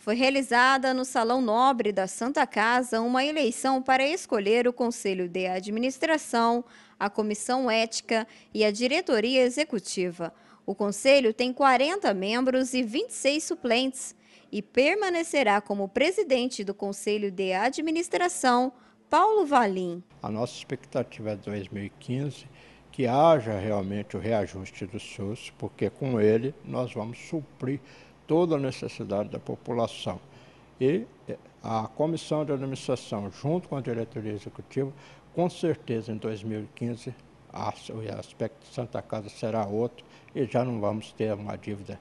foi realizada no Salão Nobre da Santa Casa uma eleição para escolher o Conselho de Administração, a Comissão Ética e a Diretoria Executiva. O Conselho tem 40 membros e 26 suplentes e permanecerá como presidente do Conselho de Administração, Paulo Valim. A nossa expectativa é 2015 que haja realmente o reajuste do SUS, porque com ele nós vamos suprir toda a necessidade da população. E eh, a comissão de administração, junto com a diretoria executiva, com certeza em 2015 o aspecto de Santa Casa será outro e já não vamos ter uma dívida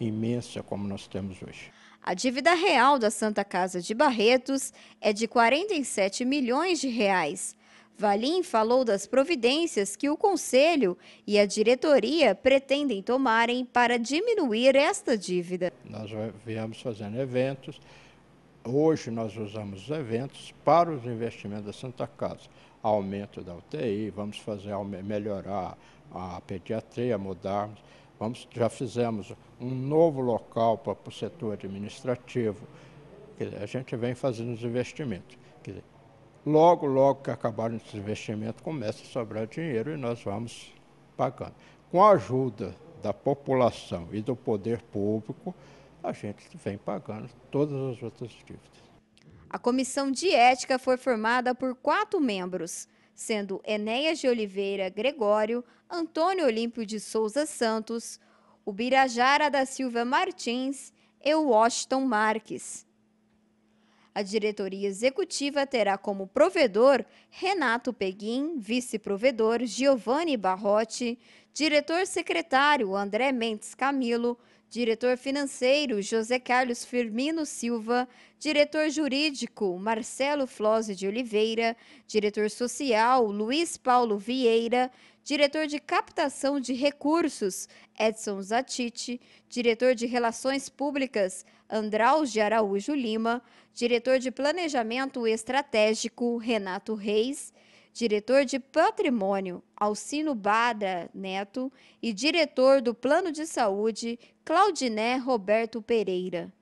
imensa como nós temos hoje. A dívida real da Santa Casa de Barretos é de 47 milhões de reais. Valim falou das providências que o Conselho e a diretoria pretendem tomarem para diminuir esta dívida. Nós viemos fazendo eventos. Hoje nós usamos os eventos para os investimentos da Santa Casa. Aumento da UTI, vamos fazer melhorar a pediatria, mudarmos. Vamos, já fizemos um novo local para, para o setor administrativo. Dizer, a gente vem fazendo os investimentos. Dizer, Logo, logo que acabaram esses investimentos, começa a sobrar dinheiro e nós vamos pagando. Com a ajuda da população e do poder público, a gente vem pagando todas as outras dívidas. A comissão de ética foi formada por quatro membros, sendo Enéas de Oliveira Gregório, Antônio Olímpio de Souza Santos, Ubirajara da Silva Martins e Washington Marques. A diretoria executiva terá como provedor Renato Peguin, vice-provedor Giovanni Barrotti, diretor-secretário André Mendes Camilo, diretor financeiro José Carlos Firmino Silva, diretor jurídico Marcelo Flósio de Oliveira, diretor social Luiz Paulo Vieira, diretor de captação de recursos Edson Zatiti, diretor de relações públicas Andraus de Araújo Lima, diretor de planejamento estratégico Renato Reis, diretor de patrimônio Alcino Bada Neto e diretor do Plano de Saúde Claudiné Roberto Pereira.